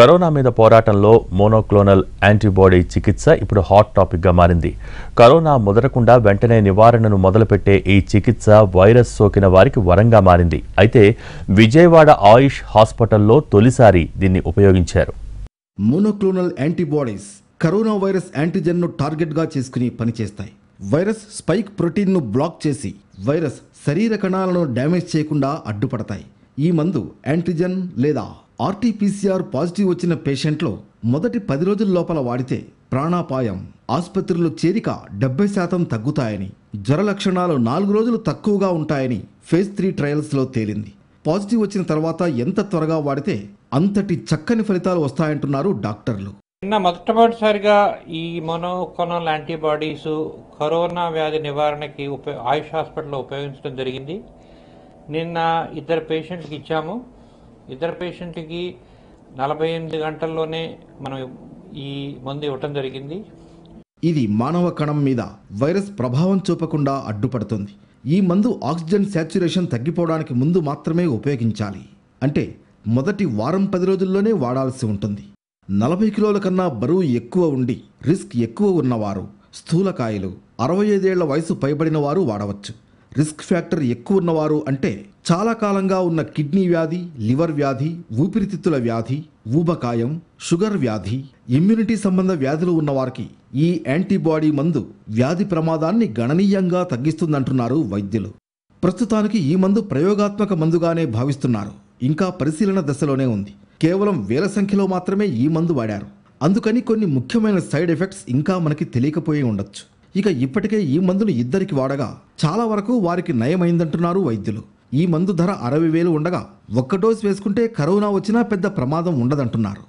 corona మీద పోరాటంలో monoclonal antibody చికిత్స ఇప్పుడు హాట్ టాపిక్గా మారింది కరోనా ముదరకుండా వెంటనే నివారణను మొదలుపెట్టే ఈ చికిత్స వైరస్ సోకిన వారికి వరంగా మారింది అయితే విజయవాడ ఆయుష్ హాస్పిటల్లో తొలిసారి దీన్ని ఉపయోగించారు మోనోక్లోనల్ యాంటీబాడీస్ కరోనా వైరస్ యాంటీజెన్ను టార్గెట్గా చేసుకుని పనిచేస్తాయి వైరస్ స్పైక్ ప్రోటీన్ను బ్లాక్ చేసి వైరస్ శరీర కణాలను డ్యామేజ్ చేయకుండా అడ్డుపడతాయి ఈ మందు యాంటీజెన్ లేదా ఆర్టీపీసీఆర్ పాజిటివ్ వచ్చిన పేషెంట్లో మొదటి పది రోజుల లోపల వాడితే ప్రాణాపాయం ఆసుపత్రిలో చేరిక డెబ్బై శాతం తగ్గుతాయని జ్వర లక్షణాలు నాలుగు రోజులు తక్కువగా ఉంటాయని ఫేజ్ త్రీ ట్రయల్స్లో తేలింది పాజిటివ్ వచ్చిన తర్వాత ఎంత త్వరగా వాడితే అంతటి చక్కని ఫలితాలు వస్తాయంటున్నారు డాక్టర్లు నిన్న మొట్టమొదటిసారిగా ఈ మోనోకోనల్ యాంటీబాడీస్ కరోనా వ్యాధి నివారణకి ఉపయో ఆయుష్ హాస్పిటల్లో ఉపయోగించడం జరిగింది నిన్న ఇద్దరు పేషెంట్కి ఇచ్చాము ఇద్దరు పేషెంట్కి నలభై ఎనిమిది గంటల్లోనే మనం ఈ మందు ఇవ్వటం జరిగింది ఇది మానవ కణం మీద వైరస్ ప్రభావం చూపకుండా అడ్డుపడుతుంది ఈ మందు ఆక్సిజన్ శాచ్యురేషన్ తగ్గిపోవడానికి ముందు మాత్రమే ఉపయోగించాలి అంటే మొదటి వారం పది రోజుల్లోనే వాడాల్సి ఉంటుంది నలభై కిలోల కన్నా బరువు ఎక్కువ ఉండి రిస్క్ ఎక్కువ ఉన్నవారు స్థూలకాయలు అరవై ఐదేళ్ల వయసు పైబడిన వారు వాడవచ్చు రిస్క్ ఫ్యాక్టర్ ఎక్కువ ఉన్నవారు అంటే చాలా కాలంగా ఉన్న కిడ్నీ వ్యాధి లివర్ వ్యాధి ఊపిరితిత్తుల వ్యాధి ఊబకాయం షుగర్ వ్యాధి ఇమ్యూనిటీ సంబంధ వ్యాధులు ఉన్నవారికి ఈ యాంటీబాడీ మందు వ్యాధి ప్రమాదాన్ని గణనీయంగా తగ్గిస్తుందంటున్నారు వైద్యులు ప్రస్తుతానికి ఈ మందు ప్రయోగాత్మక మందుగానే భావిస్తున్నారు ఇంకా పరిశీలన దశలోనే ఉంది కేవలం వేల సంఖ్యలో మాత్రమే ఈ మందు వాడారు అందుకని కొన్ని ముఖ్యమైన సైడ్ ఎఫెక్ట్స్ ఇంకా మనకి తెలియకపోయి ఉండొచ్చు ఇక ఇప్పటికే ఈ మందును ఇద్దరికి వాడగా చాలా వరకు వారికి నయమైందంటున్నారు వైద్యులు ఈ మందు ధర అరవై వేలు ఉండగా ఒక్క డోస్ వేసుకుంటే కరోనా వచ్చినా పెద్ద ప్రమాదం ఉండదంటున్నారు